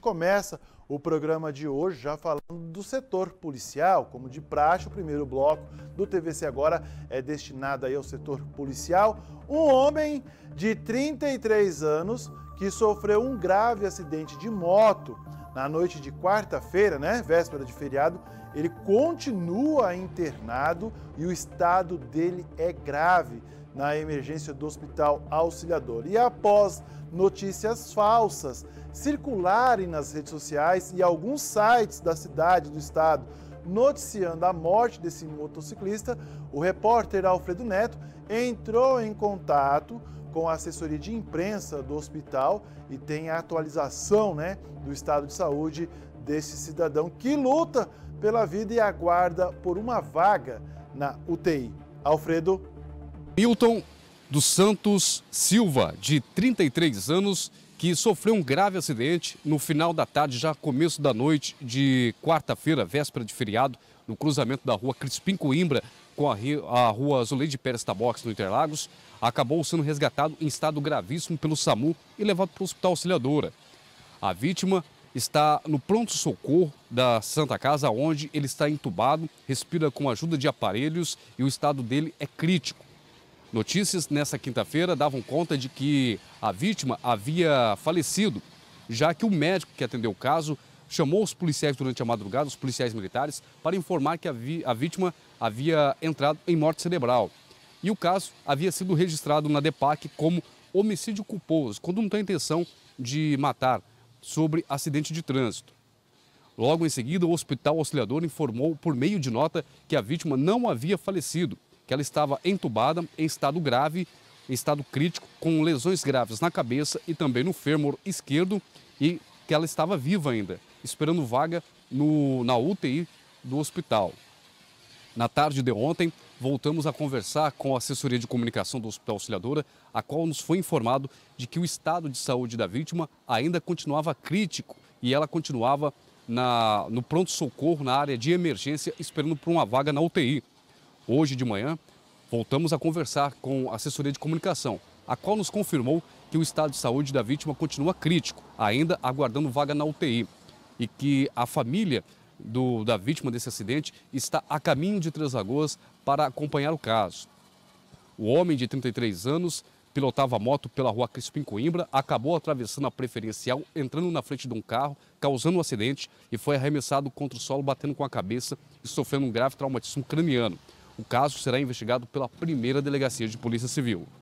começa o programa de hoje já falando do setor policial, como de praxe, o primeiro bloco do TVC agora é destinado aí ao setor policial. Um homem de 33 anos que sofreu um grave acidente de moto na noite de quarta-feira, né, véspera de feriado, ele continua internado e o estado dele é grave na emergência do Hospital Auxiliador. E após notícias falsas circularem nas redes sociais e alguns sites da cidade, do estado, noticiando a morte desse motociclista, o repórter Alfredo Neto entrou em contato com a assessoria de imprensa do hospital e tem a atualização né, do estado de saúde desse cidadão que luta pela vida e aguarda por uma vaga na UTI. Alfredo. Milton dos Santos Silva, de 33 anos, que sofreu um grave acidente no final da tarde, já começo da noite de quarta-feira, véspera de feriado, no cruzamento da rua Crispim Coimbra com a, a rua Zuleide Pérez Tabox, no Interlagos, acabou sendo resgatado em estado gravíssimo pelo SAMU e levado para o Hospital Auxiliadora. A vítima está no pronto-socorro da Santa Casa, onde ele está entubado, respira com a ajuda de aparelhos e o estado dele é crítico. Notícias nessa quinta-feira davam conta de que a vítima havia falecido, já que o médico que atendeu o caso chamou os policiais durante a madrugada, os policiais militares, para informar que a, vítima havia entrado em morte cerebral. E o caso havia sido registrado na DEPAC como homicídio culposo, quando não tem intenção de matar, sobre acidente de trânsito. Logo em seguida, o Hospital Auxiliador informou por meio de nota que a vítima não havia falecido que ela estava entubada em estado grave, em estado crítico, com lesões graves na cabeça e também no fêmur esquerdo e que ela estava viva ainda, esperando vaga no, na UTI do hospital. Na tarde de ontem, voltamos a conversar com a assessoria de comunicação do Hospital Auxiliadora, a qual nos foi informado de que o estado de saúde da vítima ainda continuava crítico e ela continuava na, no pronto-socorro, na área de emergência, esperando por uma vaga na UTI. Hoje de manhã, voltamos a conversar com a assessoria de comunicação, a qual nos confirmou que o estado de saúde da vítima continua crítico, ainda aguardando vaga na UTI, e que a família do, da vítima desse acidente está a caminho de Três Lagoas para acompanhar o caso. O homem de 33 anos pilotava a moto pela rua Crispim Coimbra, acabou atravessando a preferencial, entrando na frente de um carro, causando um acidente e foi arremessado contra o solo, batendo com a cabeça e sofrendo um grave traumatismo craniano. O caso será investigado pela primeira delegacia de Polícia Civil.